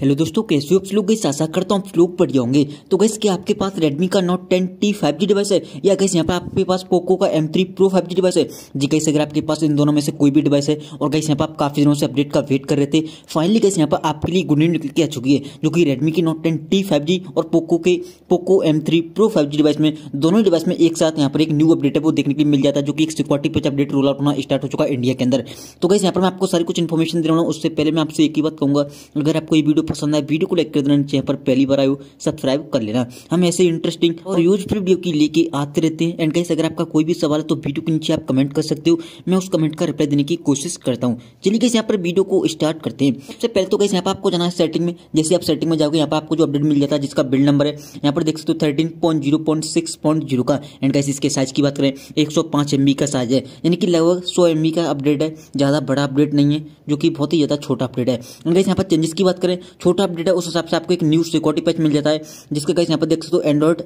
hello दोस्तों कैसे हो आप लोग गई आशा करता हूँ आप लोग बढ़िया होंगे तो गैस कि आपके पास रेडमी का Note ten T five G device है या कैसे यहाँ पर आपके पास पोको का M three Pro five G device है जी कैसे अगर आपके पास इन दोनों में से कोई भी डिवाइस है और गैस यहाँ पर आप काफ़ी दिनों से अपडेट का वेट कर रहे थे फाइनली कैसे यहाँ पर आपके लिए गुड निकल के आ चुकी है जो कि रेडमी की Note ten T five G और पोको के Poco M three Pro five G device में दोनों डिवाइस में एक साथ यहाँ पर एक न्यू अपडेट है वो देखने के लिए मिल जाता है जो कि एक सिक्योरिटी पे अपडेट रोल आउट होना स्टार्ट हो चुका है इंडिया के अंदर तो कैसे यहाँ पर मैं आपको सारी कुछ इन्फॉर्मेशन दे रहा हूँ उससे पहले मैं आपसे एक ही बात कहूँगा अगर आपको ये वीडियो पसंद आए वीडियो को लाइक कर देना चैनल पर पहली बार आयो सब्सक्राइब कर लेना हम ऐसे इंटरेस्टिंग और यूजफुल वीडियो की लेके आते रहते हैं एंड कैसे अगर आपका कोई भी सवाल है तो वीडियो के नीचे आप कमेंट कर सकते हो मैं उस कमेंट का रिप्लाई देने की कोशिश करता हूँ चलिए कैसे यहाँ पर वीडियो को स्टार्ट करते हैं सबसे पहले तो कैसे यहाँ पर आपको जाना है सेटिंग में जैसे आप सेटिंग में जाओगे यहाँ पर आपको जो अपडेट मिल जाता है जिसका बिल नंबर है यहाँ पर देख सकते हो thirteen point zero point six point zero का एंड कैसे इसके साइज की बात करें एक सौ पाँच एम बी का साइज है यानी कि लगभग सौ एम बी का अपडेट है ज़्यादा बड़ा अपडेट नहीं है जो कि बहुत ही ज़्यादा छोटा अपडेट है एंड कैसे यहाँ पर चेंजेस की बात करें छोटा अपडेट है उस हिसाब से आपको एक न्यू सिक्योरिटी पैच मिल जाता है जिसके कहीं यहाँ पर देख सकते हो एंड्रॉइड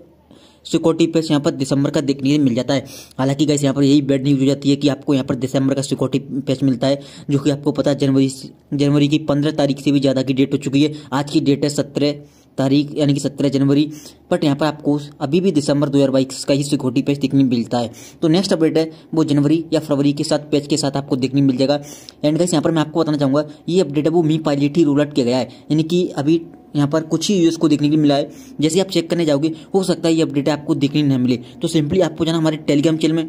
सिक्योरिटी पैच यहाँ पर दिसंबर का देखने मिल जाता है हालांकि गैस यहाँ पर यही बैड न्यूज हो जाती है कि आपको यहाँ पर दिसंबर का सिक्योरिटी पैच मिलता है जो कि आपको पता है जनवरी जनवरी की पंद्रह तारीख से भी ज़्यादा की डेट हो चुकी है आज की डेट है सत्रह तारीख यानी कि सत्रह जनवरी बट यहाँ पर आपको अभी भी दिसंबर दो हज़ार बाईस का ही सिक्योरिटी पेज देखने मिलता है तो नेक्स्ट अपडेट है वो जनवरी या फरवरी के साथ पेज के साथ आपको देखने मिल जाएगा एंड गाइस यहाँ पर मैं आपको बताना चाहूँगा ये अपडेट है वो मी पायलट ही रूल आउट किया गया है यानी कि अभी यहाँ पर कुछ ही यूज़ को देखने के लिए मिला है जैसे आप चेक करने जाओगे हो सकता है ये अपडेट आपको देखने नहीं मिले तो सिंपली आपको जाना हमारे टेलीग्राम चैनल में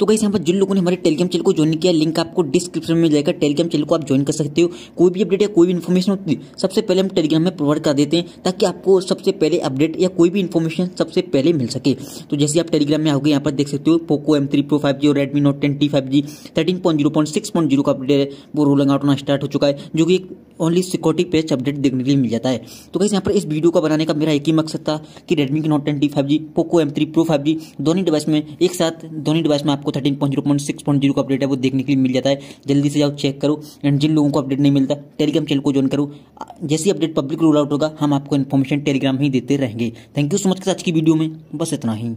तो कहीं यहाँ पर जिन लोगों ने हमारे टेलीग्राम चैनल को ज्वाइन किया लिंक आपको डिस्क्रिप्शन में जाएगा टेलीग्राम चैनल को आप ज्वाइन कर सकते हो कोई भी अपडेट या कोई भी इन्फॉर्मेशन होती सबसे पहले हम टेलीग्राम में प्रोवाइड कर देते हैं ताकि आपको सबसे पहले अपडेट या कोई भी इन्फॉर्मेशन सबसे पहले मिल सके तो जैसे आप टेलीग्राम में आओगे यहाँ पर देख सकते हो Poco M three Pro five G और Redmi Note twenty five G thirteen point zero point six point zero का अपडेट है वो रोलिंग आउट होना स्टार्ट हो चुका है जो कि ओनली सिक्योरिटी पेज अपडेट देखने के लिए मिल जाता है तो कैसे यहाँ पर इस वीडियो को बनाने का मेरा एक ही मकसद था कि रेडमी के Note twenty five G Poco M three Pro five G दोनों डिवाइस में एक साथ दोनों डिवाइस में आपको thirteen point zero point six point zero का अपडेट है वो देखने के लिए मिल जाता है जल्दी से जाओ चेक करो एंड जिन लोगों को अपडेट नहीं मिलता टेलीग्राम चैनल को ज्वाइन करो जैसी अपडेट पब्लिक रोल आउट होगा हम आपको इन्फॉर्मेशन टेलीग्राम ही देते रहेंगे थैंक यू सो मच आज की वीडियो में बस इतना ही